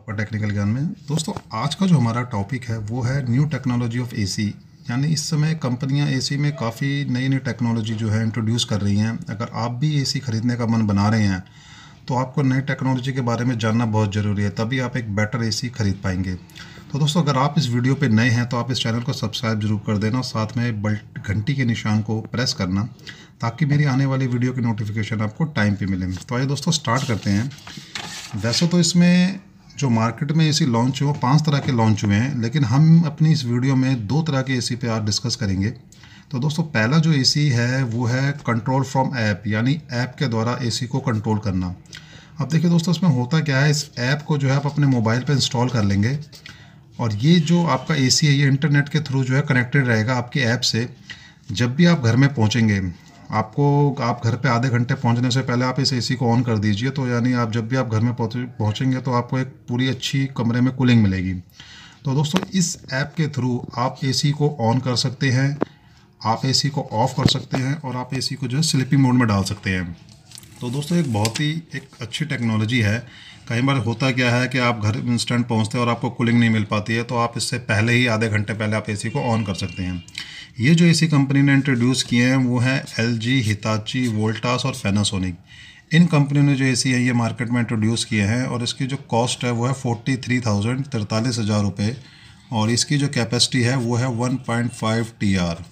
आपका टेक्निकल ज्ञान में दोस्तों आज का जो हमारा टॉपिक है वो है न्यू टेक्नोलॉजी ऑफ एसी यानी इस समय कंपनियां एसी में काफ़ी नई नई टेक्नोलॉजी जो है इंट्रोड्यूस कर रही हैं अगर आप भी एसी ख़रीदने का मन बना रहे हैं तो आपको नई टेक्नोलॉजी के बारे में जानना बहुत ज़रूरी है तभी आप एक बेटर ए खरीद पाएंगे तो दोस्तों अगर आप इस वीडियो पर नए हैं तो आप इस चैनल को सब्सक्राइब जरूर कर देना और साथ में बल्ट घंटी के निशान को प्रेस करना ताकि मेरी आने वाली वीडियो की नोटिफिकेशन आपको टाइम पे मिले तो आइए दोस्तों स्टार्ट करते हैं वैसे तो इसमें जो मार्केट में ए सी लॉन्च हुए पांच तरह के लॉन्च हुए हैं लेकिन हम अपनी इस वीडियो में दो तरह के ए सी पे आज डिस्कस करेंगे तो दोस्तों पहला जो ए सी है वो है कंट्रोल फ्रॉम ऐप यानी ऐप के द्वारा ए सी को कंट्रोल करना अब देखिए दोस्तों इसमें होता क्या है इस ऐप को जो है आप अपने मोबाइल पर इंस्टॉल कर लेंगे और ये जो आपका ए सी है ये इंटरनेट के थ्रू जो है कनेक्टेड रहेगा आपके ऐप से जब भी आप घर में पहुँचेंगे आपको आप घर पे आधे घंटे पहुंचने से पहले आप इस एसी को ऑन कर दीजिए तो यानी आप जब भी आप घर में पहुंचेंगे तो आपको एक पूरी अच्छी कमरे में कूलिंग मिलेगी तो दोस्तों इस ऐप के थ्रू आप एसी को ऑन कर सकते हैं आप एसी को ऑफ़ कर सकते हैं और आप एसी को जो है स्लिपिंग मोड में डाल सकते हैं तो दोस्तों एक बहुत ही एक अच्छी टेक्नोलॉजी है कई बार होता क्या है कि आप घर इंस्टेंट पहुंचते हैं और आपको कूलिंग नहीं मिल पाती है तो आप इससे पहले ही आधे घंटे पहले आप एसी को ऑन कर सकते हैं ये जो एसी कंपनी ने इंट्रोड्यूस किए हैं वो हैं एल जी हिताची वोल्टास और पेनासोनिक इन कंपनियों ने जो सी है ये मार्केट में इंट्रोड्यूस किए हैं और इसकी जो कॉस्ट है वो है फोर्टी थ्री थाउजेंड तिरतालीस हज़ार रुपये और इसकी जो कैपेसिटी है वो है one point five T R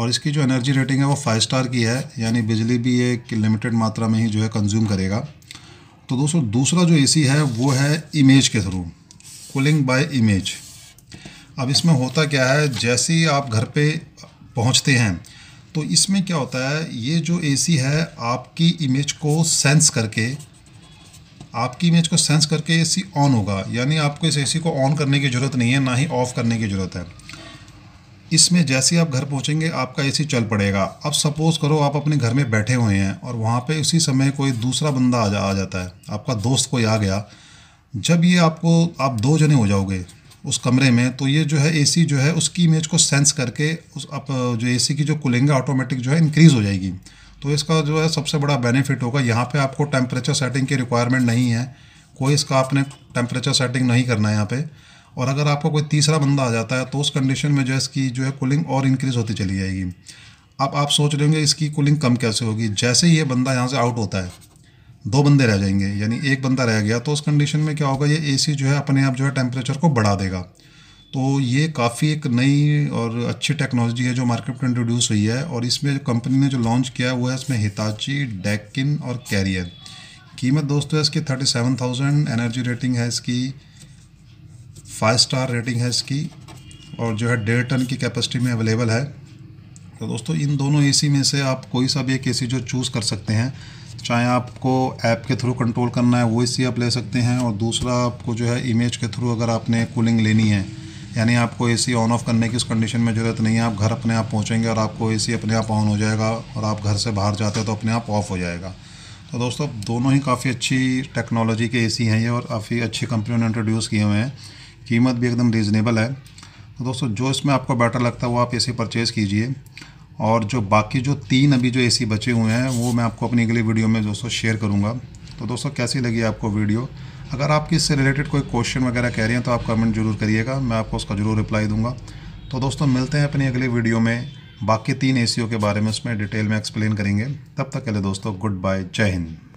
और इसकी जो एनर्जी रेटिंग है वो फाइव स्टार की है यानी बिजली भी एक लिमिटेड मात्रा में ही जो है कंज्यूम करेगा तो दोस्तों दूसरा जो एसी है वो है इमेज के थ्रू कूलिंग बाय इमेज अब इसमें होता क्या है जैसे ही आप घर पे पहुंचते हैं तो इसमें क्या होता है ये जो एसी है आपकी इमेज को सेंस करके आपकी इमेज को सेंस करके ए ऑन होगा यानी आपको इस ए को ऑन करने की ज़रूरत नहीं है ना ही ऑफ़ करने की ज़रूरत है इसमें जैसे आप घर पहुंचेंगे आपका एसी चल पड़ेगा अब सपोज़ करो आप अपने घर में बैठे हुए हैं और वहाँ पे उसी समय कोई दूसरा बंदा आ जा आ जाता है आपका दोस्त कोई आ गया जब ये आपको आप दो जने हो जाओगे उस कमरे में तो ये जो है एसी जो है उसकी इमेज को सेंस करके उस आप जो एसी की जो कूलिंग है ऑटोमेटिक जो है इंक्रीज़ हो जाएगी तो इसका जो है सबसे बड़ा बेनिफिट होगा यहाँ पे आपको टेम्परेचर सेटिंग की रिक्वायरमेंट नहीं है कोई इसका आपने टेम्परेचर सेटिंग नहीं करना है यहाँ पे और अगर आपका कोई तीसरा बंदा आ जाता है तो उस कंडीशन में जो है इसकी जो है कूलिंग और इंक्रीज़ होती चली जाएगी अब आप सोच रहे होंगे इसकी कूलिंग कम कैसे होगी जैसे ही ये बंदा यहाँ से आउट होता है दो बंदे रह जाएंगे यानी एक बंदा रह गया तो उस कंडीशन में क्या होगा ये एसी जो है अपने आप जो है टेम्परेचर को बढ़ा देगा तो ये काफ़ी एक नई और अच्छी टेक्नोलॉजी है जो मार्केट में इंट्रोड्यूस हुई है और इसमें कंपनी ने जो लॉन्च किया है वो है इसमें हिताची डेकिन और कैरियर कीमत दोस्तों है इसकी thirty seven thousand energy rating है इसकी फाइव स्टार रेटिंग है इसकी और जो है डेढ़ टन की कैपेसिटी में अवेलेबल है तो दोस्तों इन दोनों एसी में से आप कोई सा भी एक एसी जो चूज़ कर सकते हैं चाहे आपको ऐप के थ्रू कंट्रोल करना है वो एसी आप ले सकते हैं और दूसरा आपको जो है इमेज के थ्रू अगर आपने कूलिंग लेनी है यानी आपको एसी ऑन ऑफ करने की उस कंडीशन में ज़रूरत नहीं है आप घर अपने आप पहुँचेंगे और आपको ए अपने आप ऑन हो जाएगा और आप घर से बाहर जाते हो तो अपने आप ऑफ हो जाएगा तो दोस्तों दोनों ही काफ़ी अच्छी टेक्नोलॉजी के एसी हैं ये और काफ़ी अच्छी कंपनी ने इंट्रोड्यूस किए हुए हैं कीमत भी एकदम रीज़नेबल है तो दोस्तों जो इसमें आपको बेटर लगता है वो आप ए सी परचेज़ कीजिए और जो बाकी जो तीन अभी जो ए सी बचे हुए हैं वो मैं आपको अपनी अगली वीडियो में दोस्तों शेयर करूँगा तो दोस्तों कैसी लगी आपको वीडियो अगर आप किससे रिलेटेड कोई क्वेश्चन वगैरह कह रहे हैं तो आप कमेंट जरूर करिएगा मैं आपको उसका ज़रूर रिप्लाई दूंगा तो दोस्तों मिलते हैं अपनी अगली वीडियो में बाकी तीन एसीओ के बारे में उसमें डिटेल में एक्सप्लेन करेंगे तब तक के लिए दोस्तों गुड बाय जय हिंद